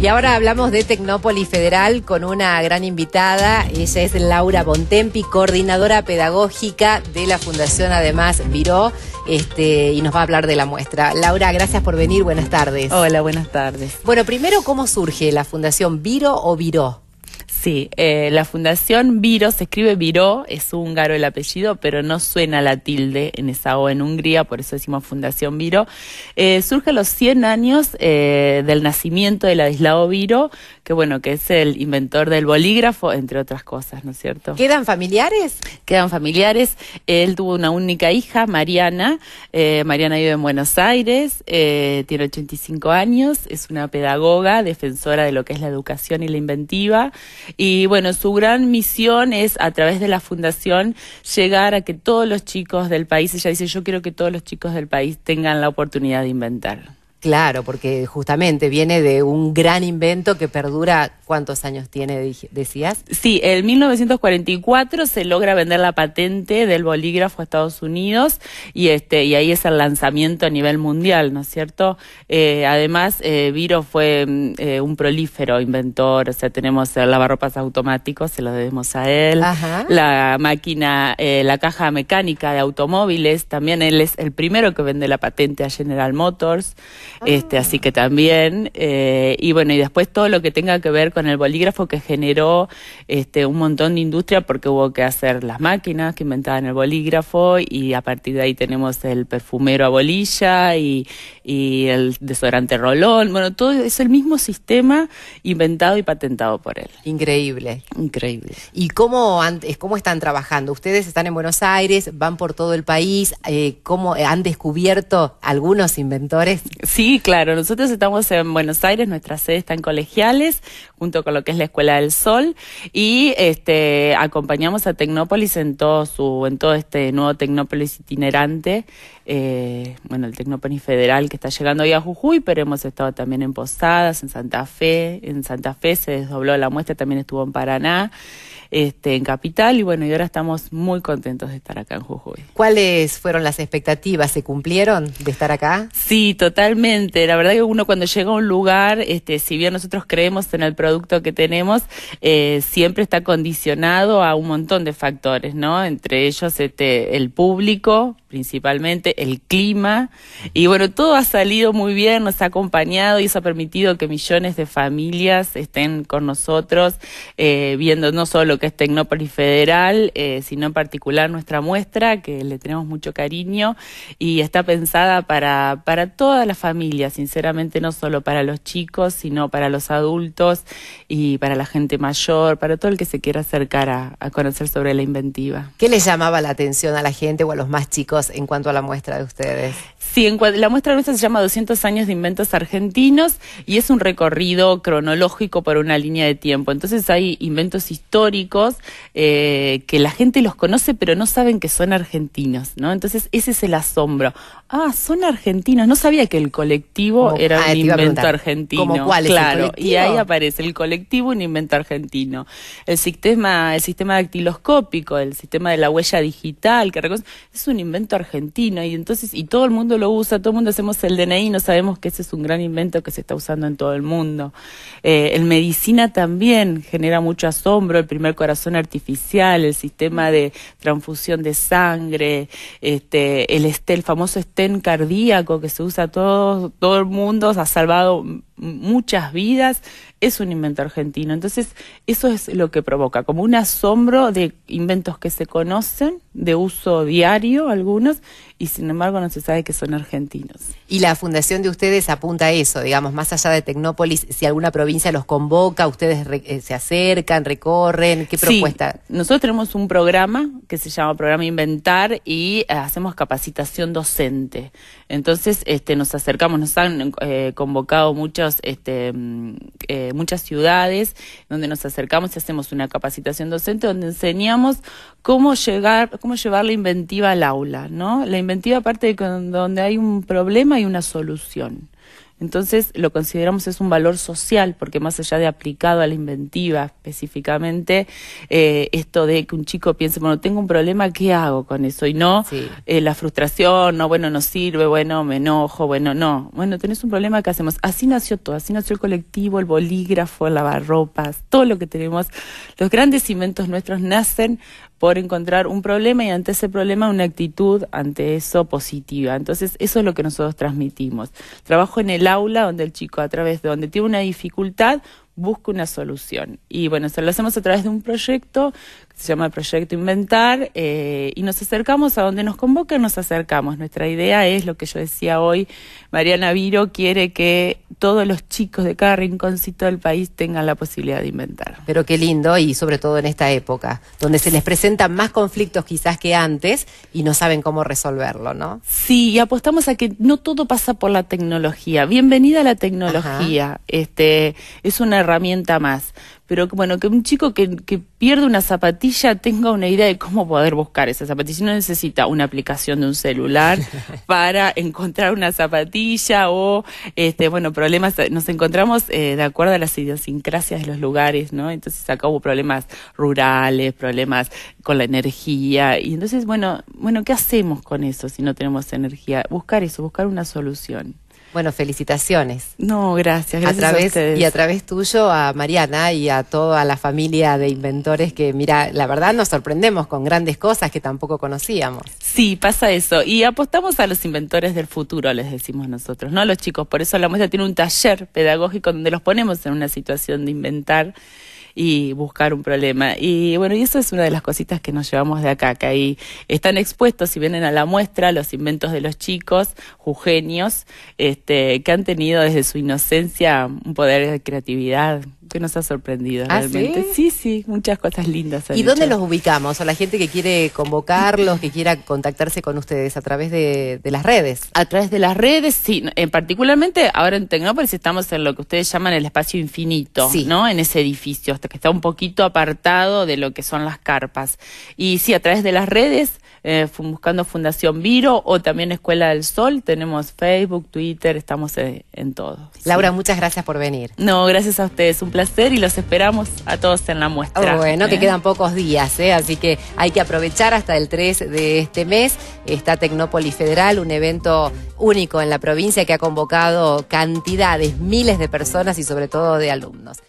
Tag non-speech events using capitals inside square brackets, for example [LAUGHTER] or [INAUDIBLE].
Y ahora hablamos de Tecnópolis Federal con una gran invitada. Ella es Laura Bontempi, coordinadora pedagógica de la Fundación, además, Viró, este, y nos va a hablar de la muestra. Laura, gracias por venir. Buenas tardes. Hola, buenas tardes. Bueno, primero, ¿cómo surge la Fundación Viro o Viró? Sí, eh, la fundación Viro, se escribe Viro, es húngaro el apellido, pero no suena la tilde en esa O en Hungría, por eso decimos Fundación Viro. Eh, surge a los 100 años eh, del nacimiento de Ladislao Viro, que bueno, que es el inventor del bolígrafo, entre otras cosas, ¿no es cierto? ¿Quedan familiares? Quedan familiares. Él tuvo una única hija, Mariana. Eh, Mariana vive en Buenos Aires, eh, tiene 85 años, es una pedagoga, defensora de lo que es la educación y la inventiva y bueno, su gran misión es a través de la fundación llegar a que todos los chicos del país, ella dice, yo quiero que todos los chicos del país tengan la oportunidad de inventar. Claro, porque justamente viene de un gran invento que perdura, ¿cuántos años tiene, decías? Sí, en 1944 se logra vender la patente del bolígrafo a Estados Unidos y, este, y ahí es el lanzamiento a nivel mundial, ¿no es cierto? Eh, además, eh, Viro fue mm, eh, un prolífero inventor, o sea, tenemos el lavarropas automáticos se lo debemos a él, la máquina, eh, la caja mecánica de automóviles, también él es el primero que vende la patente a General Motors. Este, así que también, eh, y bueno, y después todo lo que tenga que ver con el bolígrafo que generó este, un montón de industria porque hubo que hacer las máquinas que inventaban el bolígrafo y a partir de ahí tenemos el perfumero a bolilla y, el desodorante rolón, bueno, todo es el mismo sistema inventado y patentado por él. Increíble. Increíble. ¿Y cómo, cómo están trabajando? Ustedes están en Buenos Aires, van por todo el país, eh, ¿cómo eh, han descubierto algunos inventores? [LAUGHS] Sí, claro. Nosotros estamos en Buenos Aires, nuestra sede está en Colegiales, junto con lo que es la Escuela del Sol, y este, acompañamos a Tecnópolis en todo su, en todo este nuevo Tecnópolis itinerante, eh, bueno, el Tecnópolis Federal que está llegando hoy a Jujuy, pero hemos estado también en Posadas, en Santa Fe, en Santa Fe se desdobló la muestra, también estuvo en Paraná. Este, en Capital y bueno, y ahora estamos muy contentos de estar acá en Jujuy. ¿Cuáles fueron las expectativas? ¿Se cumplieron de estar acá? Sí, totalmente. La verdad que uno cuando llega a un lugar, este, si bien nosotros creemos en el producto que tenemos, eh, siempre está condicionado a un montón de factores, ¿no? Entre ellos este, el público, principalmente, el clima. Y bueno, todo ha salido muy bien, nos ha acompañado y eso ha permitido que millones de familias estén con nosotros, eh, viendo no solo que es Tecnópolis Federal, eh, sino en particular nuestra muestra, que le tenemos mucho cariño y está pensada para, para toda la familia, sinceramente, no solo para los chicos, sino para los adultos y para la gente mayor, para todo el que se quiera acercar a, a conocer sobre la inventiva. ¿Qué le llamaba la atención a la gente o a los más chicos en cuanto a la muestra de ustedes? Sí, la muestra nuestra se llama 200 años de inventos argentinos y es un recorrido cronológico por una línea de tiempo. Entonces hay inventos históricos eh, que la gente los conoce pero no saben que son argentinos, ¿no? Entonces ese es el asombro. Ah, son argentinos. No sabía que el colectivo era ah, un invento argentino. cuál claro, y ahí aparece el colectivo un invento argentino. El sistema, el sistema dactiloscópico, el sistema de la huella digital que es un invento argentino y entonces y todo el mundo lo usa, todo el mundo hacemos el DNI, no sabemos que ese es un gran invento que se está usando en todo el mundo. Eh, en medicina también genera mucho asombro, el primer corazón artificial, el sistema de transfusión de sangre, este, el, este, el famoso estén cardíaco que se usa todo, todo el mundo, ha salvado muchas vidas, es un invento argentino. Entonces, eso es lo que provoca, como un asombro de inventos que se conocen, de uso diario algunos, y sin embargo no se sabe que son argentinos. Y la fundación de ustedes apunta a eso, digamos, más allá de Tecnópolis, si alguna provincia los convoca, ustedes eh, se acercan, recorren, ¿qué propuesta? nosotros tenemos un programa que se llama Programa Inventar y eh, hacemos capacitación docente. Entonces, este, nos acercamos, nos han eh, convocado muchas este, mm, eh, muchas ciudades donde nos acercamos y hacemos una capacitación docente donde enseñamos cómo llegar, cómo llevar la inventiva al aula, ¿no? La inventiva parte de donde hay un problema y una solución. Entonces lo consideramos es un valor social, porque más allá de aplicado a la inventiva específicamente, eh, esto de que un chico piense, bueno, tengo un problema, ¿qué hago con eso? Y no eh, la frustración, no, bueno, no sirve, bueno, me enojo, bueno, no. Bueno, tenés un problema, ¿qué hacemos? Así nació todo, así nació el colectivo, el bolígrafo, el lavarropas, todo lo que tenemos. Los grandes inventos nuestros nacen por encontrar un problema y ante ese problema una actitud ante eso positiva. Entonces, eso es lo que nosotros transmitimos. Trabajo en el aula donde el chico a través de donde tiene una dificultad busca una solución. Y bueno, se lo hacemos a través de un proyecto que se llama Proyecto Inventar eh, y nos acercamos a donde nos convoquen, nos acercamos. Nuestra idea es lo que yo decía hoy, Mariana Viro quiere que todos los chicos de cada rinconcito del país tengan la posibilidad de inventar. Pero qué lindo, y sobre todo en esta época, donde se les presentan más conflictos quizás que antes y no saben cómo resolverlo, ¿no? Sí, apostamos a que no todo pasa por la tecnología. Bienvenida a la tecnología, este, es una herramienta más pero bueno, que un chico que, que pierde una zapatilla tenga una idea de cómo poder buscar esa zapatilla. No necesita una aplicación de un celular [LAUGHS] para encontrar una zapatilla o, este, bueno, problemas. Nos encontramos eh, de acuerdo a las idiosincrasias de los lugares, ¿no? Entonces acá hubo problemas rurales, problemas con la energía. Y entonces, bueno, bueno, ¿qué hacemos con eso si no tenemos energía? Buscar eso, buscar una solución. Bueno, felicitaciones. No, gracias, gracias a, través, Y a través tuyo a Mariana y a toda la familia de inventores que, mira, la verdad nos sorprendemos con grandes cosas que tampoco conocíamos. Sí, pasa eso. Y apostamos a los inventores del futuro, les decimos nosotros, ¿no? Los chicos. Por eso la muestra tiene un taller pedagógico donde los ponemos en una situación de inventar y buscar un problema. Y bueno, y eso es una de las cositas que nos llevamos de acá, que ahí están expuestos, y vienen a la muestra, los inventos de los chicos, jugenios, este, que han tenido desde su inocencia un poder de creatividad que nos ha sorprendido ¿Ah, realmente. ¿sí? sí, muchas cosas lindas. ¿Y dónde los ubicamos? A la gente que quiere convocarlos, que quiera contactarse con ustedes a través de, las redes. A través de las redes, sí. En eh, particularmente ahora en Tecnópolis estamos en lo que ustedes llaman el espacio infinito, ¿no? En ese edificio que está un poquito apartado de lo que son las carpas. Y sí, a través de las redes, eh, buscando Fundación Viro o también Escuela del Sol, tenemos Facebook, Twitter, estamos eh, en, todos todo. Laura, muchas gracias por venir. No, gracias a ustedes, un placer y los esperamos a todos en la muestra. bueno, que ¿Eh? quedan pocos días, así que hay que aprovechar hasta el 3 de este mes. Está Tecnópolis Federal, un evento único en la provincia que ha convocado cantidades, miles de personas y sobre todo de alumnos.